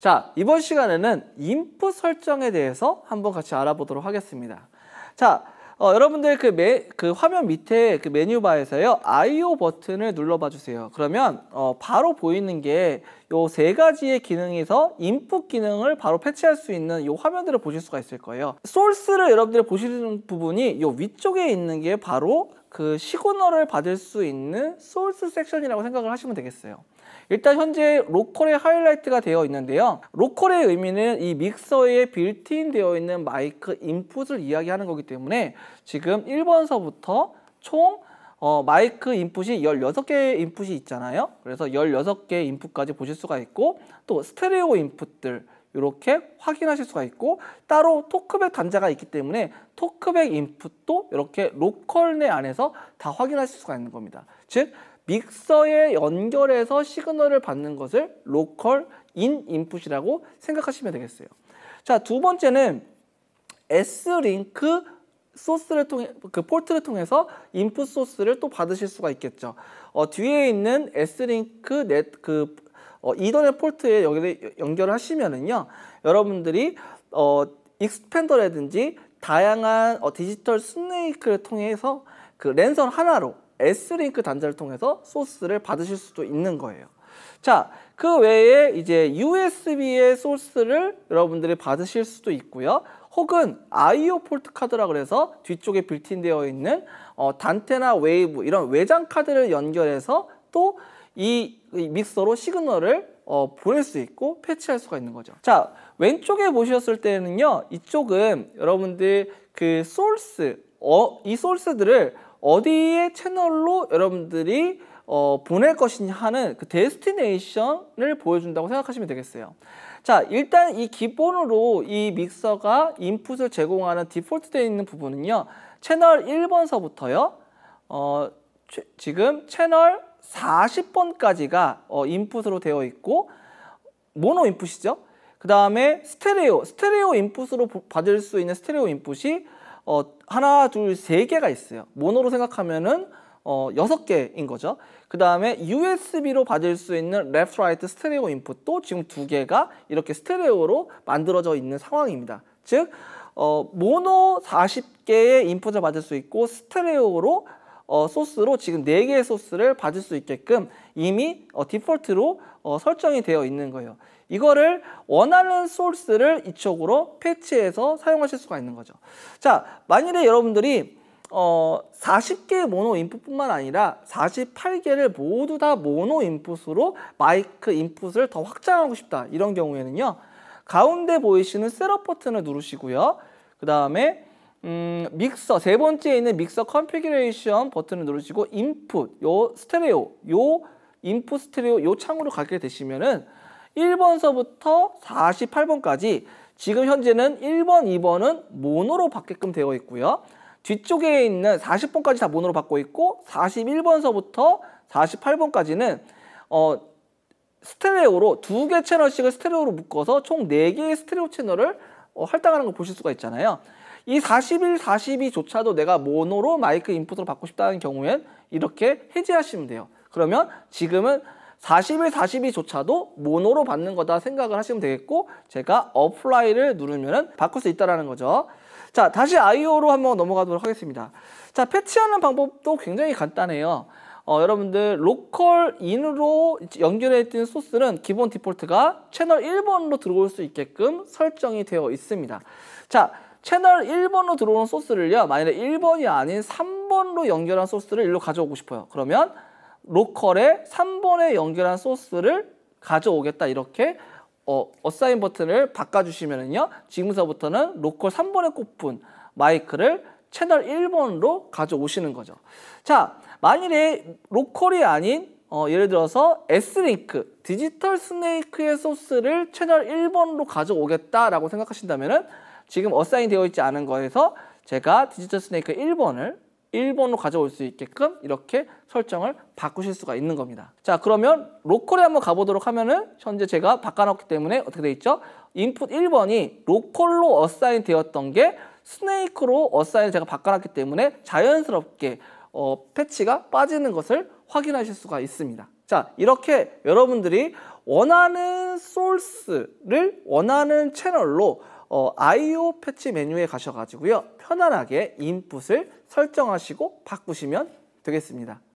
자, 이번 시간에는 인풋 설정에 대해서 한번 같이 알아보도록 하겠습니다. 자, 어, 여러분들 그, 매, 그 화면 밑에 그 메뉴바에서요, IO 버튼을 눌러봐 주세요. 그러면 어, 바로 보이는 게요 세 가지의 기능에서 인풋 기능을 바로 패치할 수 있는 요 화면들을 보실 수가 있을 거예요. 소스를 여러분들이 보시는 부분이 요 위쪽에 있는 게 바로 그 시그널을 받을 수 있는 소스 섹션이라고 생각을 하시면 되겠어요. 일단 현재 로컬의 하이라이트가 되어 있는데요. 로컬의 의미는 이 믹서에 빌트인 되어 있는 마이크 인풋을 이야기하는 거기 때문에 지금 1번서부터 총 어, 마이크 인풋이 16개의 인풋이 있잖아요. 그래서 16개의 인풋까지 보실 수가 있고 또 스테레오 인풋들 이렇게 확인하실 수가 있고 따로 토크백 단자가 있기 때문에 토크백 인풋도 이렇게 로컬 내 안에서 다 확인하실 수가 있는 겁니다. 즉 믹서에 연결해서 시그널을 받는 것을 로컬 인 인풋이라고 생각하시면 되겠어요. 자, 두 번째는 S링크 소스를 통해 그포트를 통해서 인풋 소스를 또 받으실 수가 있겠죠. 어, 뒤에 있는 S링크 넷그 어, 이더넷 포트에 여기 연결을 하시면은요. 여러분들이 어, 익스팬더라든지 다양한 어, 디지털 스네이크를 통해서 그 랜선 하나로 S링크 단자를 통해서 소스를 받으실 수도 있는 거예요. 자, 그 외에 이제 USB의 소스를 여러분들이 받으실 수도 있고요. 혹은 IO 폴트 카드라 그래서 뒤쪽에 빌트인되어 있는 어, 단테나 웨이브 이런 외장 카드를 연결해서 또 이 믹서로 시그널을 어, 보낼 수 있고 패치할 수가 있는 거죠. 자, 왼쪽에 보셨을 때는요. 이쪽은 여러분들 그 소스 어, 이 소스들을 어디에 채널로 여러분들이 어, 보낼 것이냐 하는 그 데스티네이션을 보여준다고 생각하시면 되겠어요. 자, 일단 이 기본으로 이 믹서가 인풋을 제공하는 디폴트 되어 있는 부분은요. 채널 1번서부터요. 어, 최, 지금 채널 40번까지가 어, 인풋으로 되어 있고 모노 인풋이죠. 그 다음에 스테레오, 스테레오 인풋으로 받을 수 있는 스테레오 인풋이 어, 하나, 둘, 세 개가 있어요. 모노로 생각하면은 어, 여섯 개인 거죠. 그 다음에 USB로 받을 수 있는 left, right 스테레오 인풋도 지금 두 개가 이렇게 스테레오로 만들어져 있는 상황입니다. 즉, 어, 모노 40개의 인풋을 받을 수 있고 스테레오로 어, 소스로 지금 4개의 소스를 받을 수 있게끔 이미 어, 디폴트로 어, 설정이 되어 있는 거예요. 이거를 원하는 소스를 이쪽으로 패치해서 사용하실 수가 있는 거죠. 자, 만일에 여러분들이 어, 40개의 모노 인풋뿐만 아니라 48개를 모두 다 모노 인풋으로 마이크 인풋을 더 확장하고 싶다. 이런 경우에는요. 가운데 보이시는 셋업 버튼을 누르시고요. 그 다음에 음, 믹서, 세 번째에 있는 믹서 컨피그레이션 버튼을 누르시고 인풋, 요 스테레오, 요 인풋 스테레오 요 창으로 가게 되시면은 1번서부터 48번까지 지금 현재는 1번, 2번은 모노로 받게끔 되어 있고요. 뒤쪽에 있는 40번까지 다 모노로 받고 있고 41번서부터 48번까지는 어, 스테레오로 두 개 채널씩을 스테레오로 묶어서 총 4개의 스테레오 채널을 어, 할당하는 걸 보실 수가 있잖아요. 이 41, 42조차도 내가 모노로 마이크 인풋으로 받고 싶다는 경우엔 이렇게 해제하시면 돼요. 그러면 지금은 40일 40이조차도 모노로 받는 거다 생각을 하시면 되겠고 제가 어플라이를 누르면 바꿀 수 있다는 거죠. 자 다시 IO로 한번 넘어가도록 하겠습니다. 자 패치하는 방법도 굉장히 간단해요. 어, 여러분들 로컬 인으로 연결해 있는 소스는 기본 디폴트가 채널 1번으로 들어올 수 있게끔 설정이 되어 있습니다. 자 채널 1번으로 들어오는 소스를요 만약에 1번이 아닌 3번으로 연결한 소스를 일로 가져오고 싶어요. 그러면 로컬에 3번에 연결한 소스를 가져오겠다 이렇게 어, 어사인 버튼을 바꿔주시면은요 지금서부터는 로컬 3번에 꼽은 마이크를 채널 1번으로 가져오시는 거죠 자 만일에 로컬이 아닌 어, 예를 들어서 S링크 디지털 스네이크의 소스를 채널 1번으로 가져오겠다라고 생각하신다면은 지금 어사인 되어 있지 않은 거에서 제가 디지털 스네이크 1번을 1번으로 가져올 수 있게끔 이렇게 설정을 바꾸실 수가 있는 겁니다. 자 그러면 로컬에 한번 가보도록 하면은 현재 제가 바꿔놨기 때문에 어떻게 돼 있죠? 인풋 1번이 로컬로 어사인 되었던 게 스네이크로 어사인 제가 바꿔놨기 때문에 자연스럽게 어, 패치가 빠지는 것을 확인하실 수가 있습니다. 자 이렇게 여러분들이 원하는 소스를 원하는 채널로 어, IO 패치 메뉴에 가셔가지고요. 편안하게 인풋을 설정하시고 바꾸시면 되겠습니다.